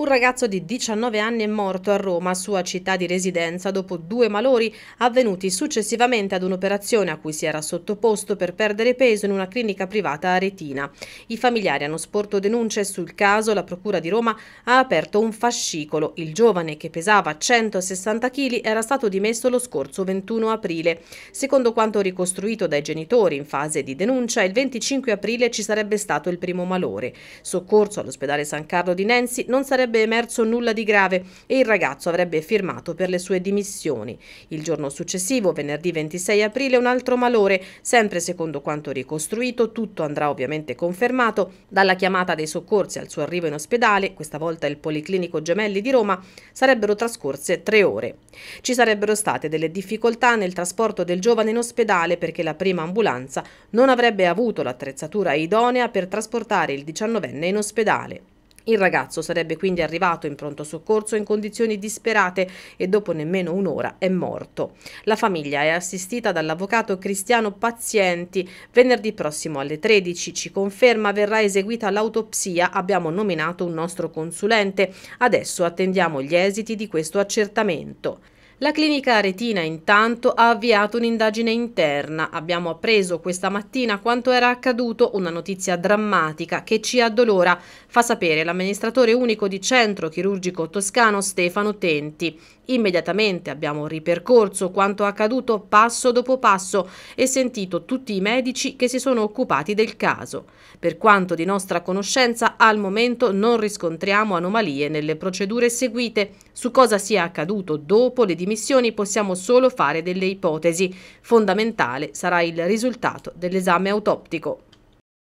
Un ragazzo di 19 anni è morto a Roma, sua città di residenza, dopo due malori avvenuti successivamente ad un'operazione a cui si era sottoposto per perdere peso in una clinica privata aretina. I familiari hanno sporto denunce sul caso, la Procura di Roma ha aperto un fascicolo. Il giovane, che pesava 160 kg, era stato dimesso lo scorso 21 aprile. Secondo quanto ricostruito dai genitori in fase di denuncia, il 25 aprile ci sarebbe stato il primo malore. Soccorso all'ospedale San Carlo di Nenzi non sarebbe sarebbe emerso nulla di grave e il ragazzo avrebbe firmato per le sue dimissioni. Il giorno successivo, venerdì 26 aprile, un altro malore, sempre secondo quanto ricostruito, tutto andrà ovviamente confermato, dalla chiamata dei soccorsi al suo arrivo in ospedale, questa volta il Policlinico Gemelli di Roma, sarebbero trascorse tre ore. Ci sarebbero state delle difficoltà nel trasporto del giovane in ospedale perché la prima ambulanza non avrebbe avuto l'attrezzatura idonea per trasportare il 19enne in ospedale. Il ragazzo sarebbe quindi arrivato in pronto soccorso in condizioni disperate e dopo nemmeno un'ora è morto. La famiglia è assistita dall'avvocato Cristiano Pazienti. Venerdì prossimo alle 13 ci conferma verrà eseguita l'autopsia, abbiamo nominato un nostro consulente. Adesso attendiamo gli esiti di questo accertamento. La clinica Aretina intanto ha avviato un'indagine interna. Abbiamo appreso questa mattina quanto era accaduto, una notizia drammatica che ci addolora, fa sapere l'amministratore unico di centro chirurgico toscano Stefano Tenti. Immediatamente abbiamo ripercorso quanto accaduto passo dopo passo e sentito tutti i medici che si sono occupati del caso. Per quanto di nostra conoscenza, al momento non riscontriamo anomalie nelle procedure seguite su cosa sia accaduto dopo le dimissioni dimissioni possiamo solo fare delle ipotesi. Fondamentale sarà il risultato dell'esame autoptico.